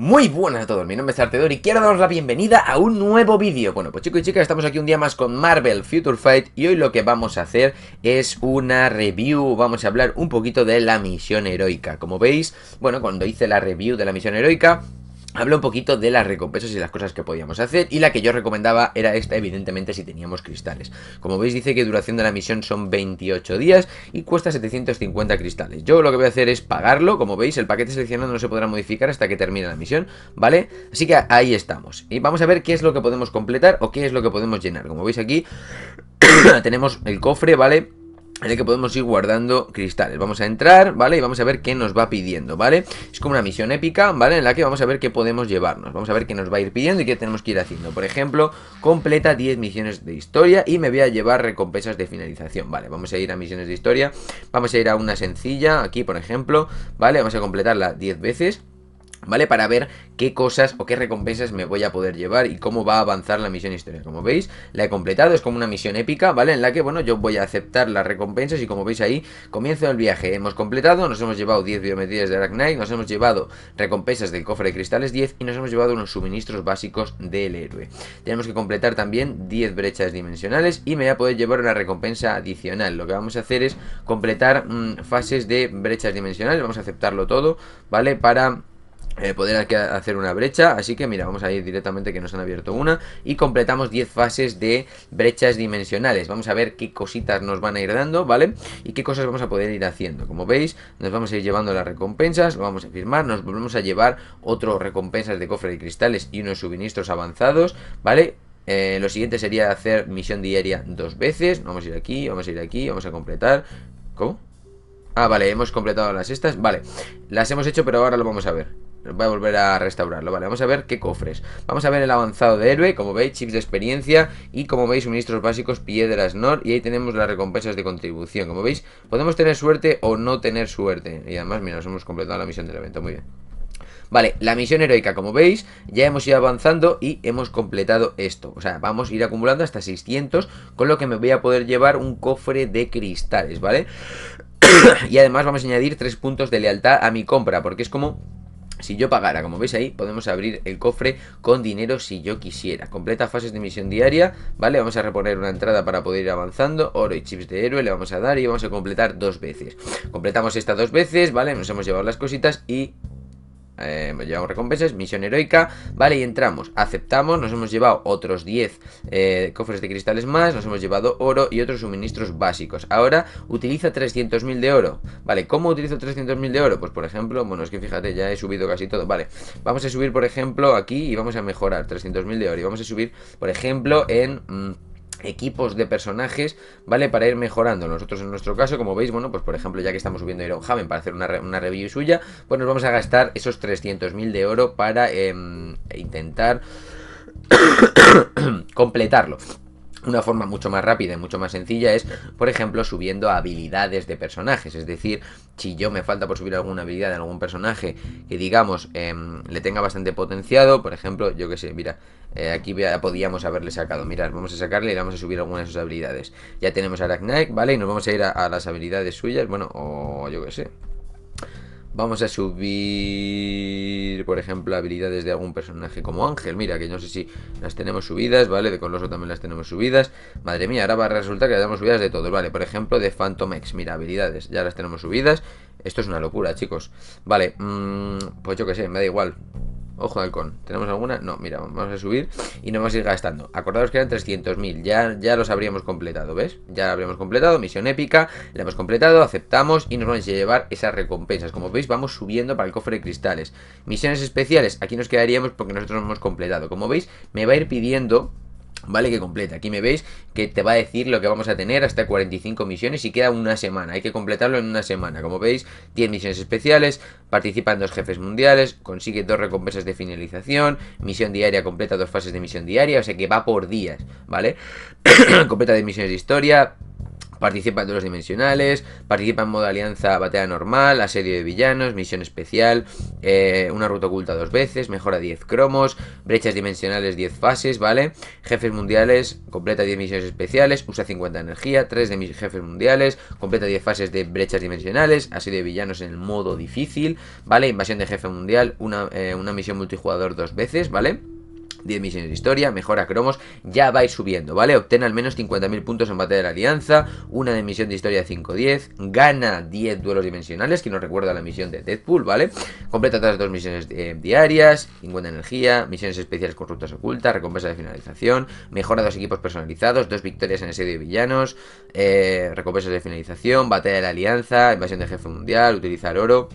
Muy buenas a todos, mi nombre es Artedor y quiero daros la bienvenida a un nuevo vídeo Bueno, pues chicos y chicas, estamos aquí un día más con Marvel Future Fight Y hoy lo que vamos a hacer es una review, vamos a hablar un poquito de la misión heroica Como veis, bueno, cuando hice la review de la misión heroica Habla un poquito de las recompensas y las cosas que podíamos hacer y la que yo recomendaba era esta evidentemente si teníamos cristales. Como veis dice que duración de la misión son 28 días y cuesta 750 cristales. Yo lo que voy a hacer es pagarlo, como veis el paquete seleccionado no se podrá modificar hasta que termine la misión, ¿vale? Así que ahí estamos. Y vamos a ver qué es lo que podemos completar o qué es lo que podemos llenar. Como veis aquí tenemos el cofre, ¿vale? en el que podemos ir guardando cristales. Vamos a entrar, ¿vale? Y vamos a ver qué nos va pidiendo, ¿vale? Es como una misión épica, ¿vale? En la que vamos a ver qué podemos llevarnos. Vamos a ver qué nos va a ir pidiendo y qué tenemos que ir haciendo. Por ejemplo, completa 10 misiones de historia y me voy a llevar recompensas de finalización, ¿vale? Vamos a ir a misiones de historia, vamos a ir a una sencilla, aquí por ejemplo, ¿vale? Vamos a completarla 10 veces. ¿Vale? Para ver qué cosas o qué recompensas me voy a poder llevar y cómo va a avanzar la misión historia. Como veis, la he completado, es como una misión épica, ¿vale? En la que, bueno, yo voy a aceptar las recompensas y como veis ahí, comienzo el viaje. Hemos completado, nos hemos llevado 10 biometrías de Knight nos hemos llevado recompensas del cofre de cristales 10 y nos hemos llevado unos suministros básicos del héroe. Tenemos que completar también 10 brechas dimensionales y me voy a poder llevar una recompensa adicional. Lo que vamos a hacer es completar mm, fases de brechas dimensionales, vamos a aceptarlo todo, ¿vale? Para eh, poder hacer una brecha, así que mira, vamos a ir directamente que nos han abierto una y completamos 10 fases de brechas dimensionales, vamos a ver qué cositas nos van a ir dando, ¿vale? Y qué cosas vamos a poder ir haciendo, como veis nos vamos a ir llevando las recompensas, lo vamos a firmar, nos volvemos a llevar otro recompensas de cofre de cristales y unos suministros avanzados, ¿vale? Eh, lo siguiente sería hacer misión diaria dos veces, vamos a ir aquí, vamos a ir aquí, vamos a completar, ¿cómo? Ah, vale, hemos completado las estas, vale, las hemos hecho pero ahora lo vamos a ver Voy a volver a restaurarlo, vale, vamos a ver qué cofres Vamos a ver el avanzado de héroe, como veis, chips de experiencia Y como veis, suministros básicos, piedras, nord Y ahí tenemos las recompensas de contribución Como veis, podemos tener suerte o no tener suerte Y además, mira, hemos completado la misión del evento, muy bien Vale, la misión heroica, como veis, ya hemos ido avanzando y hemos completado esto. O sea, vamos a ir acumulando hasta 600, con lo que me voy a poder llevar un cofre de cristales, ¿vale? y además vamos a añadir 3 puntos de lealtad a mi compra, porque es como si yo pagara, como veis ahí, podemos abrir el cofre con dinero si yo quisiera. Completa fases de misión diaria, ¿vale? Vamos a reponer una entrada para poder ir avanzando. Oro y chips de héroe le vamos a dar y vamos a completar dos veces. Completamos esta dos veces, ¿vale? Nos hemos llevado las cositas y eh, llevamos recompensas, misión heroica, vale, y entramos, aceptamos, nos hemos llevado otros 10 eh, cofres de cristales más, nos hemos llevado oro y otros suministros básicos. Ahora utiliza 300.000 de oro, vale, ¿cómo utilizo 300.000 de oro? Pues por ejemplo, bueno, es que fíjate, ya he subido casi todo, vale, vamos a subir por ejemplo aquí y vamos a mejorar 300.000 de oro y vamos a subir, por ejemplo, en... Mm, equipos de personajes, ¿vale? Para ir mejorando. Nosotros en nuestro caso, como veis, bueno, pues por ejemplo, ya que estamos subiendo Ironhaven para hacer una, review suya, pues nos vamos a gastar esos 300.000 de oro para em, intentar completarlo. Una forma mucho más rápida y mucho más sencilla es, por ejemplo, subiendo habilidades de personajes. Es decir, si yo me falta por subir alguna habilidad de algún personaje que, digamos, em, le tenga bastante potenciado, por ejemplo, yo que sé, mira, eh, aquí podíamos haberle sacado. Mirad, vamos a sacarle y vamos a subir algunas de sus habilidades. Ya tenemos a Arachnite, ¿vale? Y nos vamos a ir a, a las habilidades suyas, bueno, o yo que sé, Vamos a subir, por ejemplo, habilidades de algún personaje como Ángel. Mira, que no sé si las tenemos subidas, ¿vale? De Coloso también las tenemos subidas. Madre mía, ahora va a resultar que las tenemos subidas de todos, ¿vale? Por ejemplo, de Phantom X. Mira, habilidades, ya las tenemos subidas. Esto es una locura, chicos. Vale, mm, pues yo qué sé, me da igual. Ojo de halcón. ¿Tenemos alguna? No, mira, vamos a subir y no vamos a ir gastando. Acordados que eran 300.000. Ya, ya los habríamos completado, ¿ves? Ya lo habríamos completado. Misión épica. La hemos completado, aceptamos y nos vamos a llevar esas recompensas. Como veis, vamos subiendo para el cofre de cristales. Misiones especiales. Aquí nos quedaríamos porque nosotros hemos completado. Como veis, me va a ir pidiendo ¿Vale? Que completa. Aquí me veis que te va a decir lo que vamos a tener hasta 45 misiones y queda una semana. Hay que completarlo en una semana. Como veis, 10 misiones especiales, participan dos jefes mundiales, consigue dos recompensas de finalización, misión diaria, completa dos fases de misión diaria, o sea que va por días, ¿vale? completa de misiones de historia, Participa en los dimensionales, participa en modo alianza batalla normal, asedio de villanos, misión especial, eh, una ruta oculta dos veces, mejora 10 cromos, brechas dimensionales 10 fases, ¿vale? Jefes mundiales, completa 10 misiones especiales, usa 50 energía, 3 de mis jefes mundiales, completa 10 fases de brechas dimensionales, asedio de villanos en el modo difícil, ¿vale? Invasión de jefe mundial, una, eh, una misión multijugador dos veces, ¿vale? 10 misiones de historia, mejora cromos, ya vais subiendo, ¿vale? Obtén al menos 50.000 puntos en batalla de la alianza, una de misión de historia 5-10, gana 10 duelos dimensionales, que nos recuerda la misión de Deadpool, ¿vale? Completa todas dos misiones eh, diarias, 50 energía, misiones especiales con rutas ocultas, recompensa de finalización, mejora dos equipos personalizados, dos victorias en serie de villanos, recompensa eh, recompensas de finalización, batalla de la alianza, invasión de jefe mundial, utilizar oro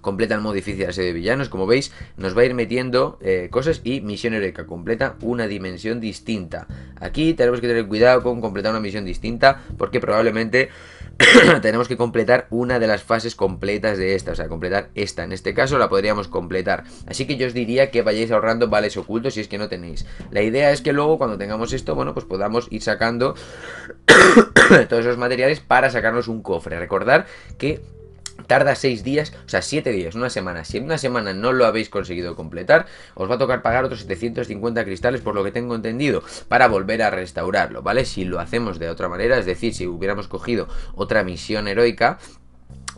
completa el modo difícil la serie de villanos, como veis, nos va a ir metiendo eh, cosas y misión heroica, completa una dimensión distinta. Aquí tenemos que tener cuidado con completar una misión distinta, porque probablemente tenemos que completar una de las fases completas de esta, o sea, completar esta, en este caso la podríamos completar. Así que yo os diría que vayáis ahorrando vales ocultos si es que no tenéis. La idea es que luego cuando tengamos esto, bueno, pues podamos ir sacando todos esos materiales para sacarnos un cofre. Recordar que tarda 6 días, o sea, 7 días, una semana. Si en una semana no lo habéis conseguido completar, os va a tocar pagar otros 750 cristales, por lo que tengo entendido, para volver a restaurarlo, ¿vale? Si lo hacemos de otra manera, es decir, si hubiéramos cogido otra misión heroica,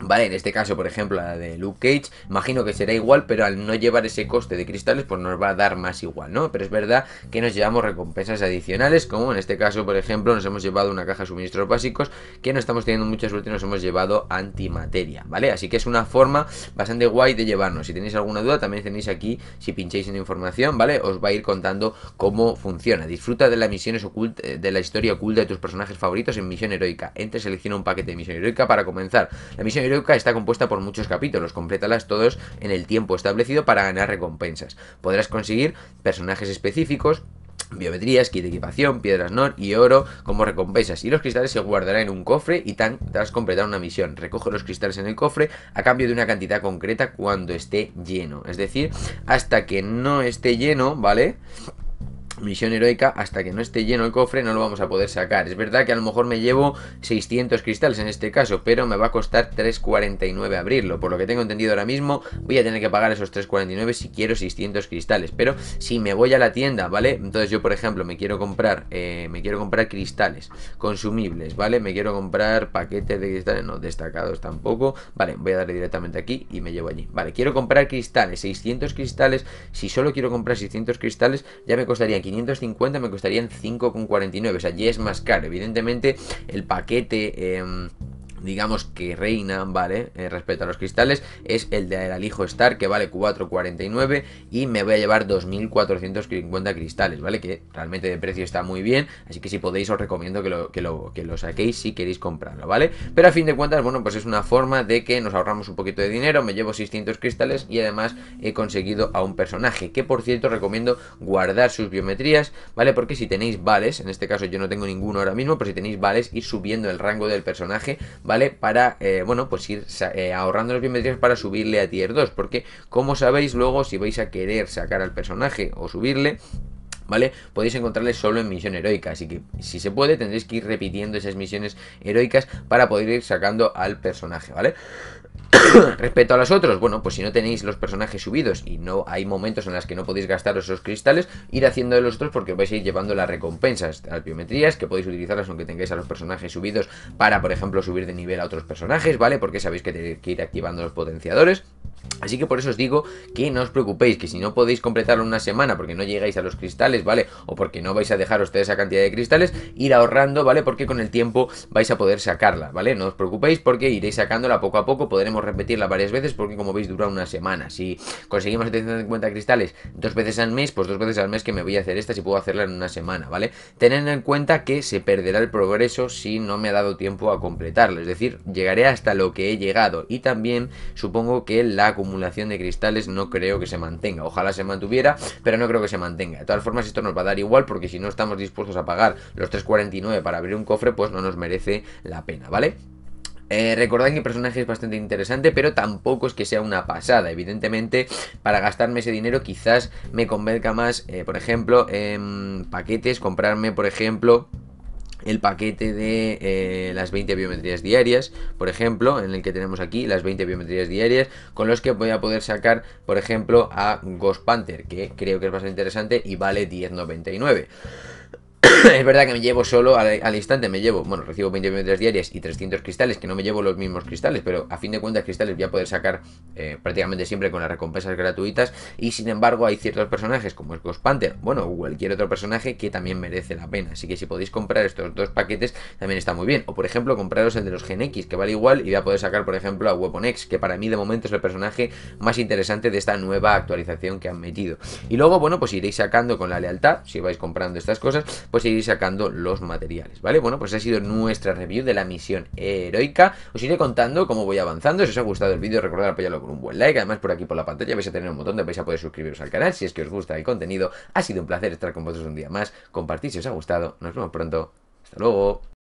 Vale, en este caso, por ejemplo, la de Luke Cage, imagino que será igual, pero al no llevar ese coste de cristales, pues nos va a dar más igual, ¿no? Pero es verdad que nos llevamos recompensas adicionales, como en este caso, por ejemplo, nos hemos llevado una caja de suministros básicos, que no estamos teniendo mucha suerte nos hemos llevado antimateria, ¿vale? Así que es una forma bastante guay de llevarnos. Si tenéis alguna duda, también tenéis aquí, si pincháis en información, ¿vale? Os va a ir contando cómo funciona. Disfruta de las misiones ocultas, eh, de la historia oculta de tus personajes favoritos en Misión Heroica. Entre selecciona un paquete de Misión Heroica para comenzar. La Misión Heroica está compuesta por muchos capítulos, complétalas todos en el tiempo establecido para ganar recompensas. Podrás conseguir personajes específicos, biometrías, kit de equipación, piedras nor y oro como recompensas. Y los cristales se guardarán en un cofre y tan, tras completar una misión. Recoge los cristales en el cofre a cambio de una cantidad concreta cuando esté lleno. Es decir, hasta que no esté lleno, ¿vale? misión heroica, hasta que no esté lleno el cofre no lo vamos a poder sacar. Es verdad que a lo mejor me llevo 600 cristales en este caso, pero me va a costar 3.49 abrirlo. Por lo que tengo entendido ahora mismo, voy a tener que pagar esos 3.49 si quiero 600 cristales. Pero si me voy a la tienda, ¿vale? Entonces yo, por ejemplo, me quiero comprar, eh, me quiero comprar cristales consumibles, ¿vale? Me quiero comprar paquetes de cristales, no, destacados tampoco. Vale, voy a darle directamente aquí y me llevo allí. Vale, quiero comprar cristales, 600 cristales. Si solo quiero comprar 600 cristales, ya me costaría aquí 550 me costarían 5,49. O sea, ya es más caro. Evidentemente, el paquete... Em, digamos que reina, ¿vale? Eh, respecto a los cristales, es el de Alijo Star, que vale 4,49 y me voy a llevar 2.450 cristales, ¿vale? Que realmente de precio está muy bien, así que si podéis os recomiendo que lo, que lo, que lo saquéis si queréis comprarlo, ¿vale? Pero a fin de cuentas, bueno, pues es una forma de que nos ahorramos un poquito de dinero, me llevo 600 cristales y además he conseguido a un personaje, que por cierto recomiendo guardar sus biometrías, ¿vale? Porque si tenéis vales, en este caso yo no tengo ninguno ahora mismo, pero si tenéis vales, ir subiendo el rango del personaje, ¿vale? ¿vale? Para, eh, bueno, pues ir eh, ahorrando los biometrías para subirle a tier 2, porque como sabéis luego si vais a querer sacar al personaje o subirle, ¿vale? Podéis encontrarle solo en misión heroica, así que si se puede tendréis que ir repitiendo esas misiones heroicas para poder ir sacando al personaje, ¿vale? Respecto a los otros, bueno, pues si no tenéis los personajes subidos y no hay momentos en los que no podéis gastar esos cristales, ir haciendo de los otros porque vais a ir llevando las recompensas, las biometrías, que podéis utilizarlas aunque tengáis a los personajes subidos para, por ejemplo, subir de nivel a otros personajes, ¿vale? Porque sabéis que tenéis que ir activando los potenciadores. Así que por eso os digo que no os preocupéis, que si no podéis completarlo en una semana porque no llegáis a los cristales, ¿vale? O porque no vais a dejar ustedes esa cantidad de cristales, ir ahorrando, ¿vale? Porque con el tiempo vais a poder sacarla, ¿vale? No os preocupéis porque iréis sacándola poco a poco, podremos repetirla varias veces porque como veis dura una semana. Si conseguimos 750 cristales dos veces al mes, pues dos veces al mes que me voy a hacer esta si puedo hacerla en una semana, ¿vale? Tened en cuenta que se perderá el progreso si no me ha dado tiempo a completarlo, es decir, llegaré hasta lo que he llegado y también supongo que la acumulación de cristales no creo que se mantenga. Ojalá se mantuviera, pero no creo que se mantenga. De todas formas, esto nos va a dar igual porque si no estamos dispuestos a pagar los 3.49 para abrir un cofre, pues no nos merece la pena, ¿vale? Eh, recordad que el personaje es bastante interesante, pero tampoco es que sea una pasada. Evidentemente, para gastarme ese dinero quizás me convenga más, eh, por ejemplo, en em, paquetes, comprarme, por ejemplo el paquete de eh, las 20 biometrías diarias, por ejemplo, en el que tenemos aquí las 20 biometrías diarias, con los que voy a poder sacar, por ejemplo, a Ghost Panther, que creo que es bastante interesante y vale 10.99. es verdad que me llevo solo al, instante, me llevo, bueno, recibo 20 minutos diarias y 300 cristales, que no me llevo los mismos cristales, pero a fin de cuentas cristales voy a poder sacar eh, prácticamente siempre con las recompensas gratuitas y sin embargo hay ciertos personajes como el Ghost Panther, bueno, o cualquier otro personaje que también merece la pena, así que si podéis comprar estos dos paquetes también está muy bien, o por ejemplo compraros el de los Gen X que vale igual y voy a poder sacar por ejemplo a Weapon X, que para mí de momento es el personaje más interesante de esta nueva actualización que han metido, y luego bueno pues iréis sacando con la lealtad, si vais comprando estas cosas, pues ir sacando los materiales, ¿vale? Bueno, pues ha sido nuestra review de la misión heroica. Os iré contando cómo voy avanzando. Si os ha gustado el vídeo, recordad apoyarlo con un buen like. Además, por aquí por la pantalla vais a tener un botón de vais a poder suscribiros al canal si es que os gusta el contenido. Ha sido un placer estar con vosotros un día más. Compartid si os ha gustado. Nos vemos pronto. Hasta luego.